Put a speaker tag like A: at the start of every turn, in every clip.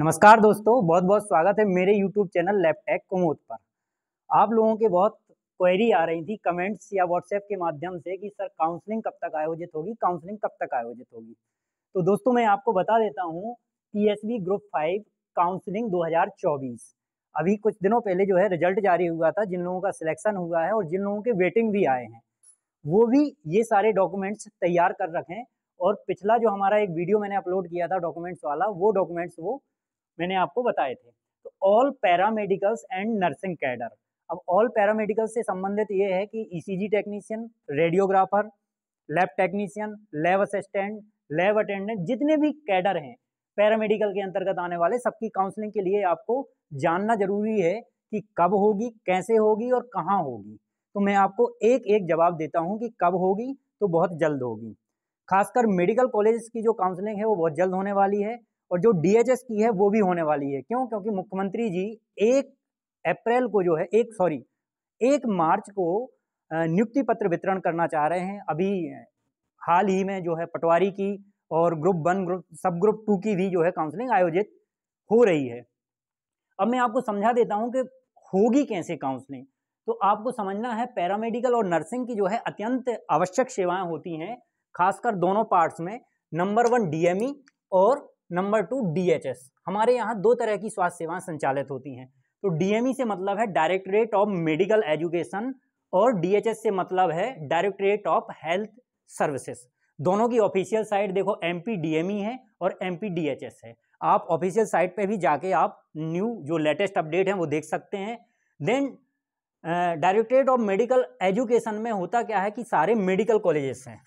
A: नमस्कार दोस्तों बहुत बहुत स्वागत है मेरे YouTube चैनल लैपटेक कुमोद पर आप लोगों के बहुत क्वेरी आ रही थी कमेंट्स या व्हाट्सएप के माध्यम से कि सर काउंसलिंग कब तक आयोजित होगी काउंसलिंग कब तक आयोजित होगी तो दोस्तों मैं आपको बता देता हूँ पी ग्रुप फाइव काउंसलिंग 2024 अभी कुछ दिनों पहले जो है रिजल्ट जारी हुआ था जिन लोगों का सिलेक्शन हुआ है और जिन लोगों के वेटिंग भी आए हैं वो भी ये सारे डॉक्यूमेंट्स तैयार कर रखें और पिछला जो हमारा एक वीडियो मैंने अपलोड किया था डॉक्यूमेंट्स वाला वो डॉक्यूमेंट्स वो मैंने आपको बताए थे तो all paramedicals and nursing cadre अब ऑल पैरामेडिकल्स से संबंधित ये है कि ECG technician radiographer lab technician lab assistant lab attendant जितने भी कैडर हैं पैरामेडिकल के अंतर्गत आने वाले सबकी काउंसलिंग के लिए आपको जानना जरूरी है कि कब होगी कैसे होगी और कहाँ होगी तो मैं आपको एक एक जवाब देता हूँ कि कब होगी तो बहुत जल्द होगी खासकर मेडिकल कॉलेज की जो काउंसलिंग है वो बहुत जल्द होने वाली है और जो डीएचएस की है वो भी होने वाली है क्यों क्योंकि मुख्यमंत्री जी एक अप्रैल को जो है एक सॉरी एक मार्च को नियुक्ति पत्र वितरण करना चाह रहे हैं अभी हाल ही में जो है पटवारी की और group one group sub group two की भी जो है काउंसलिंग आयोजित हो रही है अब मैं आपको समझा देता हूँ कि होगी कैसे काउंसलिंग तो आपको समझना है पैरामेडिकल और नर्सिंग की जो है अत्यंत आवश्यक सेवाएं होती हैं खासकर दोनों पार्ट्स में नंबर वन डीएमई e और नंबर टू डीएचएस हमारे यहाँ दो तरह की स्वास्थ्य सेवाएं संचालित होती हैं तो डीएमई e से मतलब है डायरेक्टरेट ऑफ मेडिकल एजुकेशन और डीएचएस से मतलब है डायरेक्टरेट ऑफ हेल्थ सर्विसेज दोनों की ऑफिशियल साइट देखो एम पी e है और एम पी है आप ऑफिशियल साइट पर भी जाके आप न्यू जो लेटेस्ट अपडेट है वो देख सकते हैं then directorate of medical education में होता क्या है कि सारे मेडिकल कॉलेजेस हैं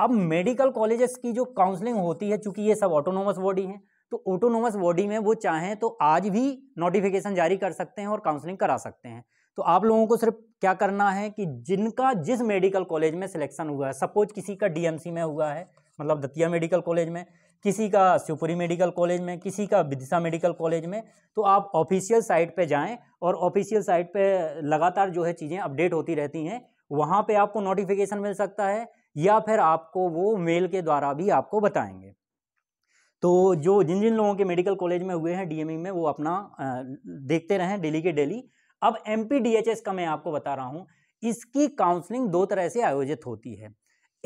A: अब मेडिकल कॉलेजेस की जो काउंसलिंग होती है चूंकि ये सब ऑटोनोमस बॉडी हैं तो ऑटोनोमस बॉडी में वो चाहें तो आज भी नोटिफिकेशन जारी कर सकते हैं और काउंसलिंग करा सकते हैं तो आप लोगों को सिर्फ क्या करना है कि जिनका जिस मेडिकल कॉलेज में सिलेक्शन हुआ है सपोज किसी का डीएमसी में हुआ है मतलब दतिया मेडिकल कॉलेज में किसी का शिवपुरी मेडिकल कॉलेज में किसी का विदिशा मेडिकल कॉलेज में तो आप ऑफिशियल साइट पर जाएँ और ऑफिशियल साइट पर लगातार जो है चीज़ें अपडेट होती रहती हैं वहाँ पे आपको नोटिफिकेशन मिल सकता है या फिर आपको वो मेल के द्वारा भी आपको बताएंगे तो जो जिन जिन लोगों के मेडिकल कॉलेज में हुए हैं डीएमई e में वो अपना देखते रहें डेली के डेली अब एम का मैं आपको बता रहा हूँ इसकी काउंसलिंग दो तरह से आयोजित होती है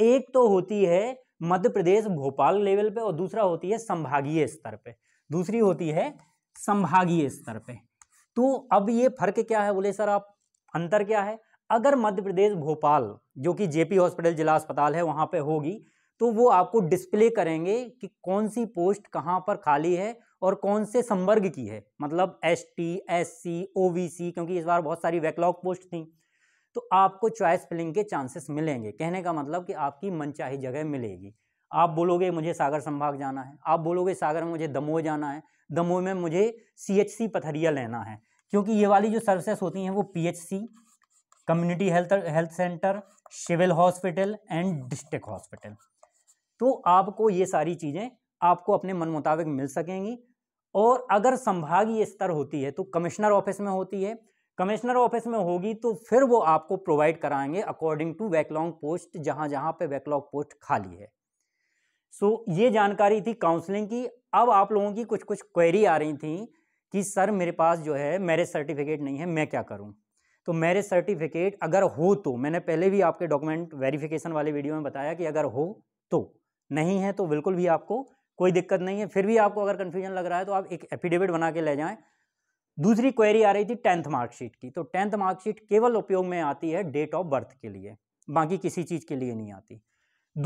A: एक तो होती है मध्य प्रदेश भोपाल लेवल पे और दूसरा होती है संभागीय स्तर पे दूसरी होती है संभागीय स्तर पे तो अब ये फर्क क्या है बोले सर आप अंतर क्या है अगर मध्य प्रदेश भोपाल जो कि जेपी हॉस्पिटल जिला अस्पताल है वहाँ पे होगी तो वो आपको डिस्प्ले करेंगे कि कौन सी पोस्ट कहाँ पर खाली है और कौन से संवर्ग की है मतलब S T S C O B C क्योंकि इस बार बहुत सारी वैकलॉग पोस्ट थी तो आपको चॉइस फिलिंग के चांसेस मिलेंगे कहने का मतलब कि आपकी मनचाही जगह मिलेगी आप बोलोगे मुझे सागर संभाग जाना है आप बोलोगे सागर में मुझे दमोह जाना है दमोह में मुझे सी एच सी पथरिया लेना है क्योंकि ये वाली जो सर्विसेस होती हैं वो P H C community health health centre civil hospital and district hospital तो आपको ये सारी चीज़ें आपको अपने मन मुताबिक मिल सकेंगी और अगर संभागीय स्तर होती है तो कमिश्नर ऑफिस में होती है कमिश्नर ऑफिस में होगी तो फिर वो आपको प्रोवाइड कराएंगे अकॉर्डिंग टू वैकलॉन्ग पोस्ट जहाँ जहाँ पे वैकलॉग पोस्ट खाली है सो so, ये जानकारी थी काउंसलिंग की अब आप लोगों की कुछ कुछ क्वेरी आ रही थी कि सर मेरे पास जो है मैरिज सर्टिफिकेट नहीं है मैं क्या करूँ तो मैरिज सर्टिफिकेट अगर हो तो मैंने पहले भी आपके डॉक्यूमेंट वेरिफिकेशन वाले वीडियो में बताया कि अगर हो तो नहीं है तो बिल्कुल भी आपको कोई दिक्कत नहीं है फिर भी आपको अगर कन्फ्यूजन लग रहा है तो आप एक एफिडेविट बना के ले जाएं दूसरी क्वेरी आ रही थी टेंथ मार्कशीट की तो टेंथ मार्कशीट केवल उपयोग में आती है डेट ऑफ बर्थ के लिए बाकी किसी चीज़ के लिए नहीं आती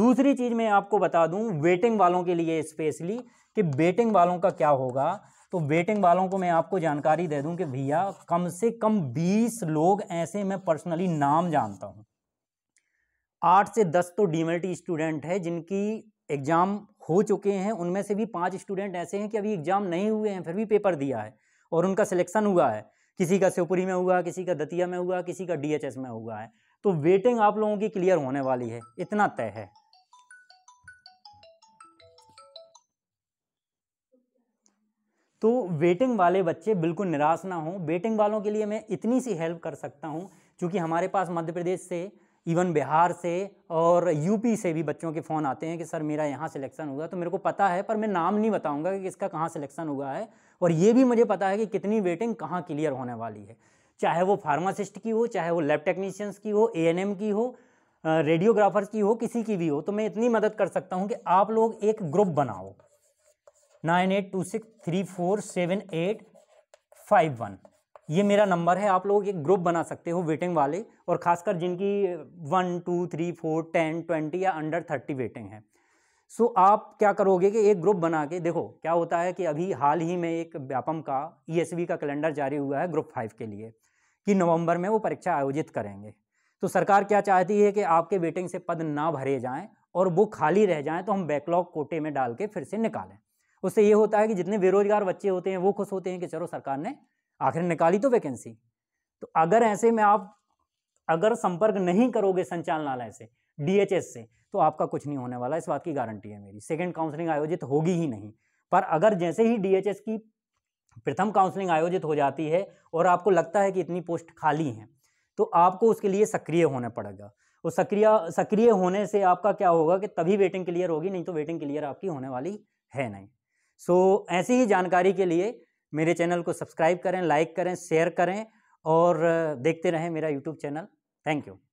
A: दूसरी चीज़ मैं आपको बता दूं वेटिंग वालों के लिए स्पेशली कि वेटिंग वालों का क्या होगा तो वेटिंग वालों को मैं आपको जानकारी दे दूं कि भैया कम से कम बीस लोग ऐसे मैं पर्सनली नाम जानता हूं आठ से दस तो डीमेल्ट स्टूडेंट है जिनकी एग्ज़ाम हो चुके हैं उनमें से भी पाँच स्टूडेंट ऐसे हैं कि अभी एग्ज़ाम नहीं हुए हैं फिर भी पेपर दिया है और उनका सिलेक्शन हुआ है किसी का शिवपुरी में हुआ किसी का दतिया में हुआ किसी का डीएचएस में हुआ है तो वेटिंग आप लोगों की क्लियर होने वाली है इतना तय है तो वेटिंग वाले बच्चे बिल्कुल निराश ना हों वेटिंग वालों के लिए मैं इतनी सी हेल्प कर सकता हूँ क्योंकि हमारे पास मध्य प्रदेश से इवन बिहार से और यूपी से भी बच्चों के फ़ोन आते हैं कि सर मेरा यहाँ सिलेक्शन हुआ तो मेरे को पता है पर मैं नाम नहीं बताऊँगा कि किसका कहाँ सिलेक्शन हुआ है और ये भी मुझे पता है कि कितनी वेटिंग कहाँ क्लियर होने वाली है चाहे वो फार्मासिस्ट की हो चाहे वो लैब टेक्नीशियंस की हो ए की हो रेडियोग्राफर्स की हो किसी की भी हो तो मैं इतनी मदद कर सकता हूँ कि आप लोग एक ग्रुप बनाओ nine eight two six three four seven eight five one ये मेरा नंबर है आप लोग एक ग्रुप बना सकते हो वेटिंग वाले और ख़ासकर जिनकी one two three four ten twenty या अंडर थर्टी वेटिंग है सो so, आप क्या करोगे कि एक ग्रुप बना के देखो क्या होता है कि अभी हाल ही में एक व्यापम का ई e का कैलेंडर जारी हुआ है ग्रुप फाइव के लिए कि नवंबर में वो परीक्षा आयोजित करेंगे तो सरकार क्या चाहती है कि आपके वेटिंग से पद ना भरे जाएं और वो खाली रह जाएं तो हम बैकलॉग कोटे में डाल के फिर से निकालें उससे ये होता है कि जितने बेरोजगार बच्चे होते हैं वो खुश होते हैं कि चलो सरकार ने आखिर निकाली तो वैकेंसी तो अगर ऐसे में आप अगर संपर्क नहीं करोगे संचालनालय से डीएचएस से तो आपका कुछ नहीं होने वाला इस बात की गारंटी है मेरी सेकेंड काउंसलिंग आयोजित होगी ही नहीं पर अगर जैसे ही डीएचएस की प्रथम काउंसलिंग आयोजित हो जाती है और आपको लगता है कि इतनी पोस्ट खाली हैं तो आपको उसके लिए सक्रिय होना पड़ेगा और सक्रिय सक्रिय होने से आपका क्या होगा कि तभी वेटिंग क्लियर होगी नहीं तो वेटिंग क्लियर आपकी होने वाली है नहीं सो so, ऐसी ही जानकारी के लिए मेरे चैनल को सब्सक्राइब करें लाइक करें शेयर करें और देखते रहें मेरा यूट्यूब चैनल थैंक यू